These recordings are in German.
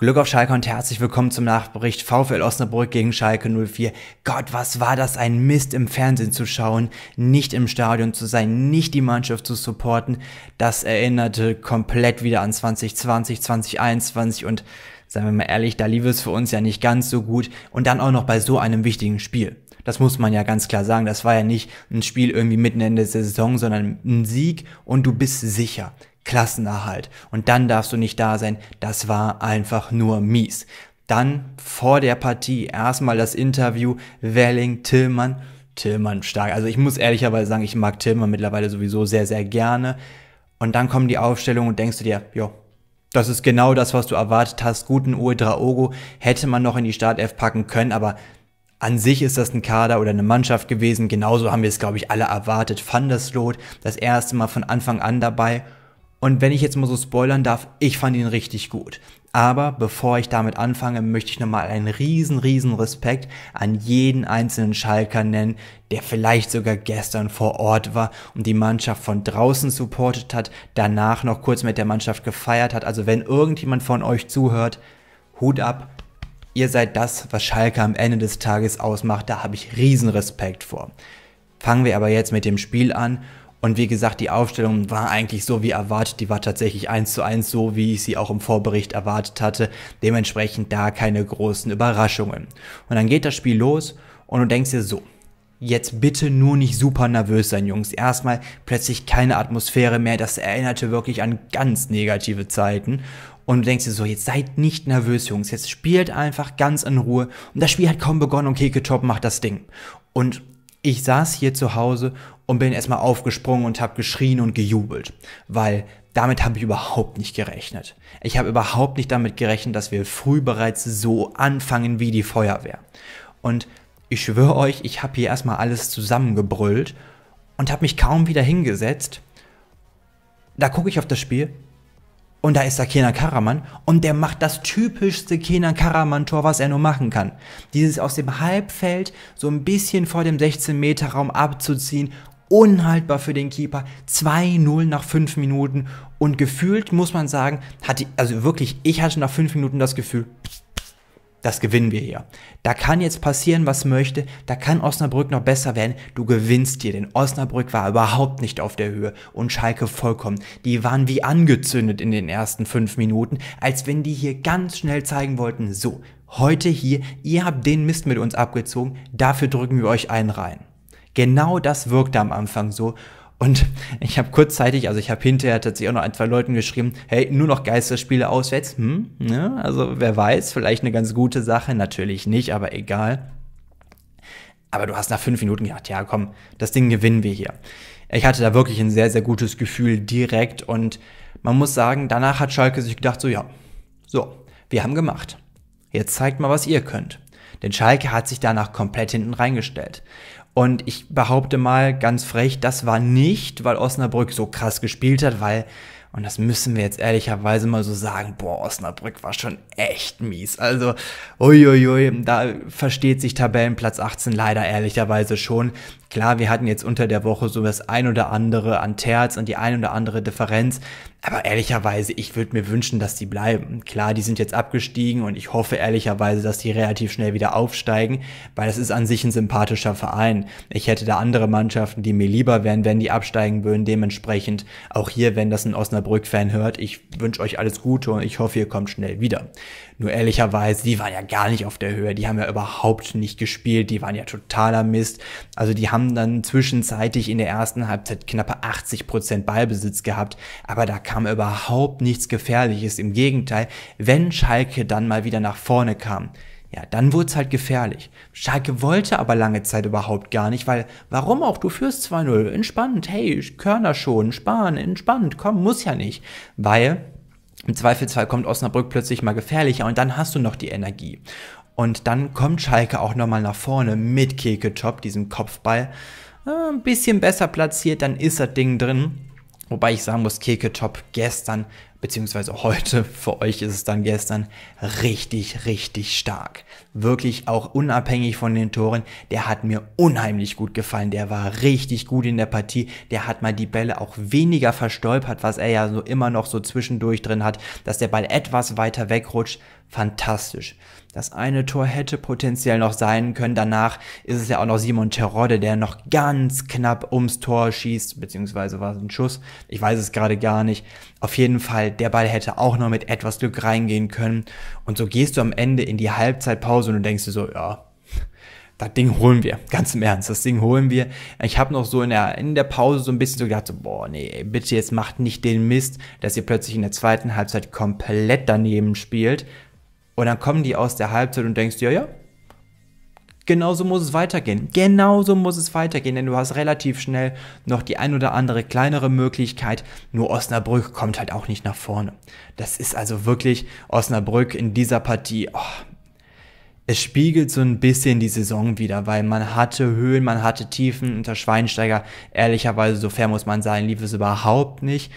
Glück auf Schalke und herzlich willkommen zum Nachbericht VfL Osnabrück gegen Schalke 04. Gott, was war das ein Mist im Fernsehen zu schauen, nicht im Stadion zu sein, nicht die Mannschaft zu supporten. Das erinnerte komplett wieder an 2020, 2021 und seien wir mal ehrlich, da lief es für uns ja nicht ganz so gut und dann auch noch bei so einem wichtigen Spiel. Das muss man ja ganz klar sagen. Das war ja nicht ein Spiel irgendwie mitten in der Saison, sondern ein Sieg und du bist sicher. Klassenerhalt. Und dann darfst du nicht da sein. Das war einfach nur mies. Dann vor der Partie erstmal das Interview Welling Tillmann. Tillmann stark. Also ich muss ehrlicherweise sagen, ich mag Tillmann mittlerweile sowieso sehr, sehr gerne. Und dann kommen die Aufstellungen und denkst du dir, jo, das ist genau das, was du erwartet hast. Guten Uwe Draogo hätte man noch in die Startelf packen können, aber an sich ist das ein Kader oder eine Mannschaft gewesen. Genauso haben wir es, glaube ich, alle erwartet. Van der Sloot, das erste Mal von Anfang an dabei. Und wenn ich jetzt mal so spoilern darf, ich fand ihn richtig gut. Aber bevor ich damit anfange, möchte ich nochmal einen riesen, riesen Respekt an jeden einzelnen Schalker nennen, der vielleicht sogar gestern vor Ort war und die Mannschaft von draußen supportet hat, danach noch kurz mit der Mannschaft gefeiert hat. Also wenn irgendjemand von euch zuhört, Hut ab, ihr seid das, was Schalke am Ende des Tages ausmacht. Da habe ich riesen Respekt vor. Fangen wir aber jetzt mit dem Spiel an und wie gesagt, die Aufstellung war eigentlich so wie erwartet. Die war tatsächlich eins zu eins so, wie ich sie auch im Vorbericht erwartet hatte. Dementsprechend da keine großen Überraschungen. Und dann geht das Spiel los und du denkst dir so, jetzt bitte nur nicht super nervös sein, Jungs. Erstmal plötzlich keine Atmosphäre mehr. Das erinnerte wirklich an ganz negative Zeiten. Und du denkst dir so, jetzt seid nicht nervös, Jungs. Jetzt spielt einfach ganz in Ruhe. Und das Spiel hat kaum begonnen und Keke Top macht das Ding. Und ich saß hier zu Hause und bin erstmal aufgesprungen und habe geschrien und gejubelt, weil damit habe ich überhaupt nicht gerechnet. Ich habe überhaupt nicht damit gerechnet, dass wir früh bereits so anfangen wie die Feuerwehr. Und ich schwöre euch, ich habe hier erstmal alles zusammengebrüllt und habe mich kaum wieder hingesetzt. Da gucke ich auf das Spiel und da ist da Kenan Karaman und der macht das typischste Kenan Karaman Tor, was er nur machen kann. Dieses aus dem Halbfeld so ein bisschen vor dem 16 Meter Raum abzuziehen unhaltbar für den Keeper. 2-0 nach 5 Minuten und gefühlt muss man sagen, hatte, also wirklich, ich hatte nach 5 Minuten das Gefühl, das gewinnen wir hier. Da kann jetzt passieren, was möchte. Da kann Osnabrück noch besser werden. Du gewinnst hier, denn Osnabrück war überhaupt nicht auf der Höhe und Schalke vollkommen. Die waren wie angezündet in den ersten 5 Minuten, als wenn die hier ganz schnell zeigen wollten, so, heute hier, ihr habt den Mist mit uns abgezogen, dafür drücken wir euch einen rein. Genau das wirkte am Anfang so. Und ich habe kurzzeitig, also ich habe hinterher tatsächlich auch noch ein, zwei Leuten geschrieben, hey, nur noch Geisterspiele auswärts. Hm, ja, ne? also wer weiß, vielleicht eine ganz gute Sache, natürlich nicht, aber egal. Aber du hast nach fünf Minuten gedacht, ja komm, das Ding gewinnen wir hier. Ich hatte da wirklich ein sehr, sehr gutes Gefühl direkt und man muss sagen, danach hat Schalke sich gedacht, so ja, so, wir haben gemacht. Jetzt zeigt mal, was ihr könnt. Denn Schalke hat sich danach komplett hinten reingestellt. Und ich behaupte mal ganz frech, das war nicht, weil Osnabrück so krass gespielt hat, weil, und das müssen wir jetzt ehrlicherweise mal so sagen, boah, Osnabrück war schon echt mies. Also, uiuiui, da versteht sich Tabellenplatz 18 leider ehrlicherweise schon. Klar, wir hatten jetzt unter der Woche so das ein oder andere an Terz und die ein oder andere Differenz. Aber ehrlicherweise, ich würde mir wünschen, dass die bleiben. Klar, die sind jetzt abgestiegen und ich hoffe ehrlicherweise, dass die relativ schnell wieder aufsteigen, weil das ist an sich ein sympathischer Verein. Ich hätte da andere Mannschaften, die mir lieber wären, wenn die absteigen würden. Dementsprechend auch hier, wenn das ein Osnabrück-Fan hört, ich wünsche euch alles Gute und ich hoffe, ihr kommt schnell wieder. Nur ehrlicherweise, die waren ja gar nicht auf der Höhe. Die haben ja überhaupt nicht gespielt. Die waren ja totaler Mist. Also die haben dann zwischenzeitlich in der ersten Halbzeit knappe 80 Prozent Ballbesitz gehabt. Aber da kam überhaupt nichts Gefährliches. Im Gegenteil, wenn Schalke dann mal wieder nach vorne kam, ja, dann wurde es halt gefährlich. Schalke wollte aber lange Zeit überhaupt gar nicht, weil warum auch, du führst 2-0, entspannt, hey, Körner schon, sparen, entspannt, komm, muss ja nicht. Weil im Zweifelsfall kommt Osnabrück plötzlich mal gefährlicher und dann hast du noch die Energie. Und dann kommt Schalke auch nochmal nach vorne mit Keke Keketop, diesem Kopfball. Äh, ein bisschen besser platziert, dann ist das Ding drin. Wobei ich sagen muss, Keke Keketop gestern beziehungsweise heute, für euch ist es dann gestern, richtig, richtig stark. Wirklich auch unabhängig von den Toren, der hat mir unheimlich gut gefallen. Der war richtig gut in der Partie. Der hat mal die Bälle auch weniger verstolpert, was er ja so immer noch so zwischendurch drin hat, dass der Ball etwas weiter wegrutscht fantastisch. Das eine Tor hätte potenziell noch sein können. Danach ist es ja auch noch Simon Terodde, der noch ganz knapp ums Tor schießt, beziehungsweise war es ein Schuss. Ich weiß es gerade gar nicht. Auf jeden Fall, der Ball hätte auch noch mit etwas Glück reingehen können. Und so gehst du am Ende in die Halbzeitpause und du denkst dir so, ja, das Ding holen wir, ganz im Ernst, das Ding holen wir. Ich habe noch so in der, in der Pause so ein bisschen so gedacht, so, boah, nee, bitte jetzt macht nicht den Mist, dass ihr plötzlich in der zweiten Halbzeit komplett daneben spielt. Und dann kommen die aus der Halbzeit und denkst, ja, ja, genauso muss es weitergehen. Genauso muss es weitergehen, denn du hast relativ schnell noch die ein oder andere kleinere Möglichkeit. Nur Osnabrück kommt halt auch nicht nach vorne. Das ist also wirklich Osnabrück in dieser Partie. Oh, es spiegelt so ein bisschen die Saison wieder, weil man hatte Höhen, man hatte Tiefen unter Schweinsteiger. Ehrlicherweise, so fair muss man sein, lief es überhaupt nicht.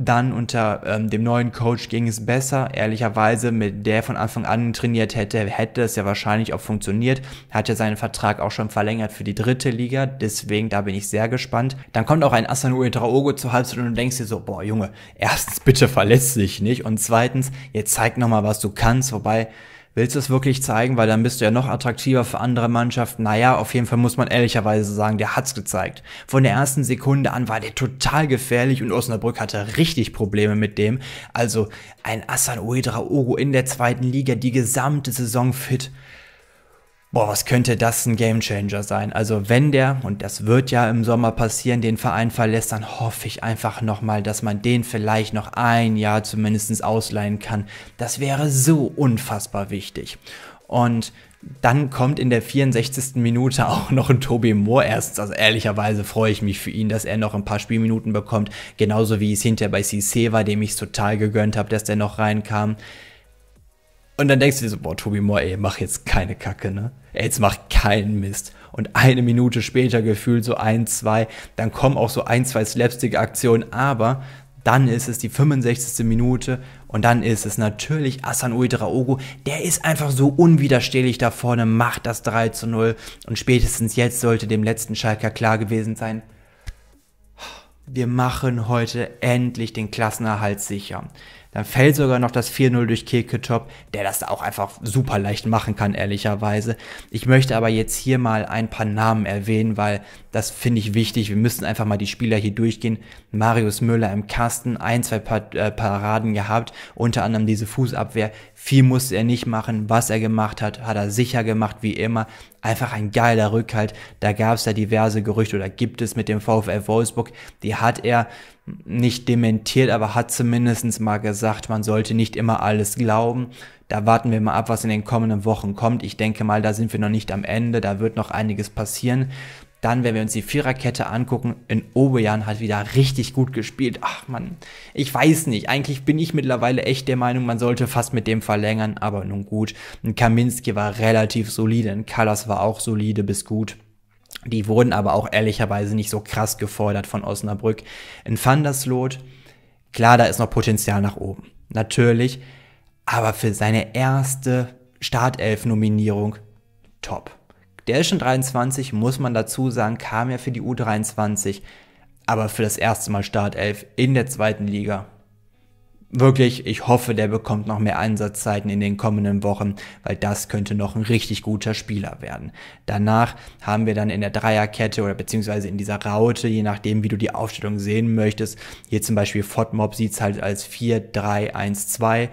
Dann unter ähm, dem neuen Coach ging es besser. Ehrlicherweise, mit der von Anfang an trainiert hätte, hätte es ja wahrscheinlich auch funktioniert. Hat ja seinen Vertrag auch schon verlängert für die dritte Liga. Deswegen, da bin ich sehr gespannt. Dann kommt auch ein Asano Traogo zur Halbzeit und du denkst dir so, boah, Junge, erstens bitte verletz dich nicht. Und zweitens, jetzt zeig nochmal, was du kannst. Wobei, willst du es wirklich zeigen, weil dann bist du ja noch attraktiver für andere Mannschaften. Naja, auf jeden Fall muss man ehrlicherweise sagen, der hat's gezeigt. Von der ersten Sekunde an war der total gefährlich und Osnabrück hatte richtig Probleme mit dem. Also ein Asan Uedra Uedraogo in der zweiten Liga die gesamte Saison fit boah, was könnte das ein Gamechanger sein? Also wenn der, und das wird ja im Sommer passieren, den Verein verlässt, dann hoffe ich einfach nochmal, dass man den vielleicht noch ein Jahr zumindest ausleihen kann. Das wäre so unfassbar wichtig. Und dann kommt in der 64. Minute auch noch ein Tobi Moore. Erstens, also ehrlicherweise freue ich mich für ihn, dass er noch ein paar Spielminuten bekommt. Genauso wie es hinterher bei CC war, dem ich es total gegönnt habe, dass der noch reinkam. Und dann denkst du dir so, boah, Tobi Moore, ey, mach jetzt keine Kacke, ne? Jetzt macht keinen Mist. Und eine Minute später gefühlt so ein, zwei, dann kommen auch so ein, zwei Slapstick-Aktionen, aber dann ist es die 65. Minute und dann ist es natürlich Asan Uidraogo. Der ist einfach so unwiderstehlich da vorne, macht das 3 zu 0 und spätestens jetzt sollte dem letzten Schalker klar gewesen sein, wir machen heute endlich den Klassenerhalt sicher. Dann fällt sogar noch das 4-0 durch Keketop, der das auch einfach super leicht machen kann, ehrlicherweise. Ich möchte aber jetzt hier mal ein paar Namen erwähnen, weil das finde ich wichtig. Wir müssen einfach mal die Spieler hier durchgehen. Marius Müller im Kasten, ein, zwei äh, Paraden gehabt, unter anderem diese Fußabwehr. Viel musste er nicht machen. Was er gemacht hat, hat er sicher gemacht, wie immer. Einfach ein geiler Rückhalt. Da gab es ja diverse Gerüchte oder gibt es mit dem VfL Wolfsburg. Die hat er nicht dementiert, aber hat zumindest mal gesagt, man sollte nicht immer alles glauben. Da warten wir mal ab, was in den kommenden Wochen kommt. Ich denke mal, da sind wir noch nicht am Ende. Da wird noch einiges passieren. Dann, wenn wir uns die Viererkette angucken, in Obejan hat wieder richtig gut gespielt. Ach man, ich weiß nicht. Eigentlich bin ich mittlerweile echt der Meinung, man sollte fast mit dem verlängern, aber nun gut. Ein Kaminski war relativ solide, ein Kallas war auch solide bis gut. Die wurden aber auch ehrlicherweise nicht so krass gefordert von Osnabrück. In Vanderslot, klar, da ist noch Potenzial nach oben. Natürlich. Aber für seine erste Startelf-Nominierung top. Der ist schon 23, muss man dazu sagen, kam ja für die U23, aber für das erste Mal Startelf in der zweiten Liga. Wirklich, ich hoffe, der bekommt noch mehr Einsatzzeiten in den kommenden Wochen, weil das könnte noch ein richtig guter Spieler werden. Danach haben wir dann in der Dreierkette oder beziehungsweise in dieser Raute, je nachdem, wie du die Aufstellung sehen möchtest. Hier zum Beispiel Fodmob es halt als 4-3-1-2.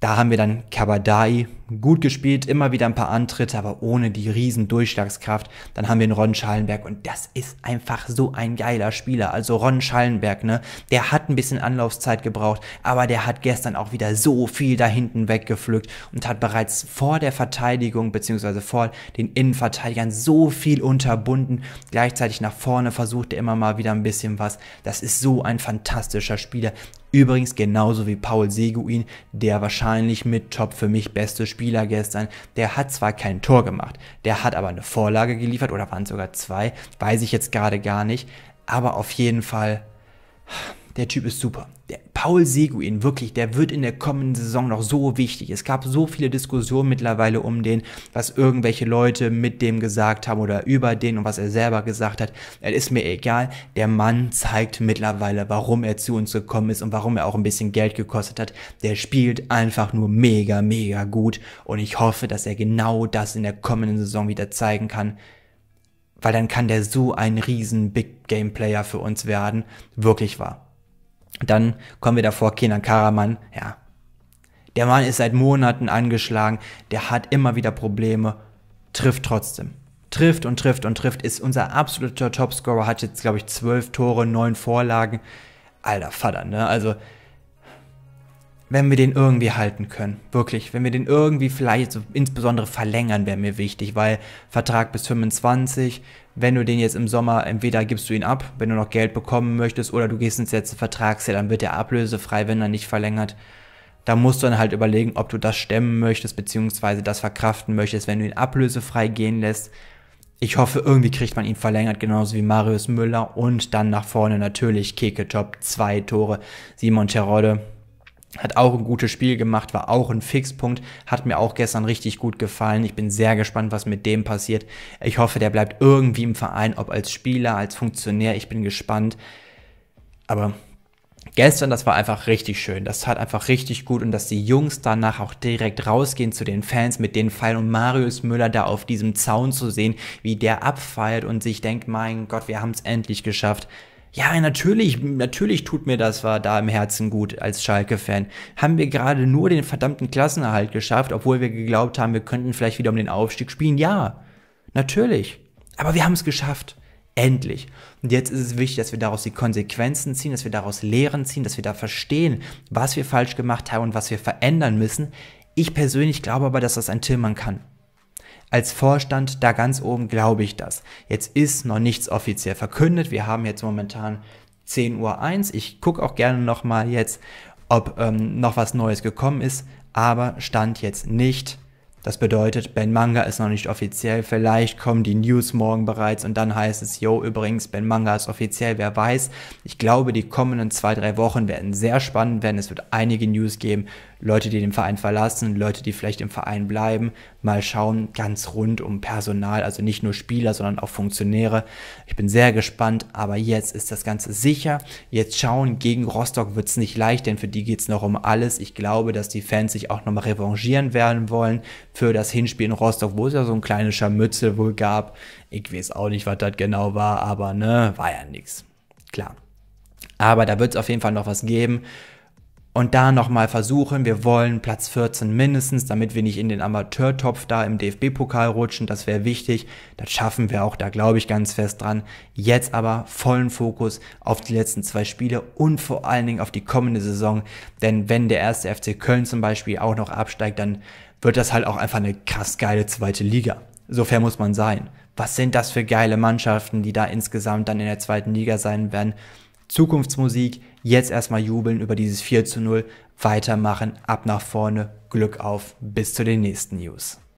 Da haben wir dann Kabadai gut gespielt, immer wieder ein paar Antritte, aber ohne die riesen Durchschlagskraft. Dann haben wir einen Ron Schallenberg und das ist einfach so ein geiler Spieler. Also Ron Schallenberg, ne, der hat ein bisschen Anlaufzeit gebraucht, aber der hat gestern auch wieder so viel da hinten weggepflückt und hat bereits vor der Verteidigung beziehungsweise vor den Innenverteidigern so viel unterbunden. Gleichzeitig nach vorne versucht er immer mal wieder ein bisschen was. Das ist so ein fantastischer Spieler Übrigens genauso wie Paul Seguin, der wahrscheinlich mit Top für mich beste Spieler gestern, der hat zwar kein Tor gemacht, der hat aber eine Vorlage geliefert oder waren es sogar zwei, weiß ich jetzt gerade gar nicht, aber auf jeden Fall der Typ ist super. Der Paul Seguin, wirklich, der wird in der kommenden Saison noch so wichtig. Es gab so viele Diskussionen mittlerweile um den, was irgendwelche Leute mit dem gesagt haben oder über den und was er selber gesagt hat. Es ist mir egal. Der Mann zeigt mittlerweile, warum er zu uns gekommen ist und warum er auch ein bisschen Geld gekostet hat. Der spielt einfach nur mega, mega gut und ich hoffe, dass er genau das in der kommenden Saison wieder zeigen kann weil dann kann der so ein riesen Big Game Player für uns werden, wirklich wahr. Dann kommen wir davor, Kenan Karaman, ja. Der Mann ist seit Monaten angeschlagen, der hat immer wieder Probleme, trifft trotzdem. Trifft und trifft und trifft, ist unser absoluter Topscorer, hat jetzt, glaube ich, zwölf Tore, neun Vorlagen. Alter Vater, ne? Also, wenn wir den irgendwie halten können. Wirklich, wenn wir den irgendwie vielleicht, so insbesondere verlängern, wäre mir wichtig, weil Vertrag bis 25, wenn du den jetzt im Sommer, entweder gibst du ihn ab, wenn du noch Geld bekommen möchtest, oder du gehst ins letzte Vertragsjahr, dann wird er ablösefrei, wenn er nicht verlängert. Da musst du dann halt überlegen, ob du das stemmen möchtest, beziehungsweise das verkraften möchtest, wenn du ihn ablösefrei gehen lässt. Ich hoffe, irgendwie kriegt man ihn verlängert, genauso wie Marius Müller und dann nach vorne natürlich Keke Top, zwei Tore, Simon Terodde hat auch ein gutes Spiel gemacht, war auch ein Fixpunkt, hat mir auch gestern richtig gut gefallen. Ich bin sehr gespannt, was mit dem passiert. Ich hoffe, der bleibt irgendwie im Verein, ob als Spieler, als Funktionär. Ich bin gespannt. Aber gestern, das war einfach richtig schön. Das tat einfach richtig gut und dass die Jungs danach auch direkt rausgehen zu den Fans mit den Pfeilen und Marius Müller da auf diesem Zaun zu sehen, wie der abfeiert und sich denkt, mein Gott, wir haben es endlich geschafft. Ja, natürlich, natürlich tut mir das war da im Herzen gut als Schalke-Fan. Haben wir gerade nur den verdammten Klassenerhalt geschafft, obwohl wir geglaubt haben, wir könnten vielleicht wieder um den Aufstieg spielen. Ja, natürlich. Aber wir haben es geschafft. Endlich. Und jetzt ist es wichtig, dass wir daraus die Konsequenzen ziehen, dass wir daraus Lehren ziehen, dass wir da verstehen, was wir falsch gemacht haben und was wir verändern müssen. Ich persönlich glaube aber, dass das ein Tillmann kann. Als Vorstand da ganz oben glaube ich das. Jetzt ist noch nichts offiziell verkündet. Wir haben jetzt momentan 10.01 Uhr. Ich gucke auch gerne nochmal jetzt, ob ähm, noch was Neues gekommen ist, aber stand jetzt nicht. Das bedeutet, Ben Manga ist noch nicht offiziell. Vielleicht kommen die News morgen bereits und dann heißt es, yo, übrigens, Ben Manga ist offiziell, wer weiß. Ich glaube, die kommenden zwei, drei Wochen werden sehr spannend werden. Es wird einige News geben, Leute, die den Verein verlassen, Leute, die vielleicht im Verein bleiben, mal schauen, ganz rund um Personal, also nicht nur Spieler, sondern auch Funktionäre. Ich bin sehr gespannt, aber jetzt ist das Ganze sicher. Jetzt schauen, gegen Rostock wird es nicht leicht, denn für die geht es noch um alles. Ich glaube, dass die Fans sich auch nochmal revanchieren werden wollen für das Hinspiel in Rostock, wo es ja so ein kleines Scharmützel wohl gab. Ich weiß auch nicht, was das genau war, aber ne, war ja nichts. Klar. Aber da wird es auf jeden Fall noch was geben und da nochmal versuchen. Wir wollen Platz 14 mindestens, damit wir nicht in den Amateurtopf da im DFB-Pokal rutschen. Das wäre wichtig. Das schaffen wir auch, da glaube ich ganz fest dran. Jetzt aber vollen Fokus auf die letzten zwei Spiele und vor allen Dingen auf die kommende Saison. Denn wenn der erste FC Köln zum Beispiel auch noch absteigt, dann wird das halt auch einfach eine krass geile zweite Liga. So fair muss man sein. Was sind das für geile Mannschaften, die da insgesamt dann in der zweiten Liga sein werden? Zukunftsmusik, jetzt erstmal jubeln über dieses 4 zu 0, weitermachen, ab nach vorne, Glück auf, bis zu den nächsten News.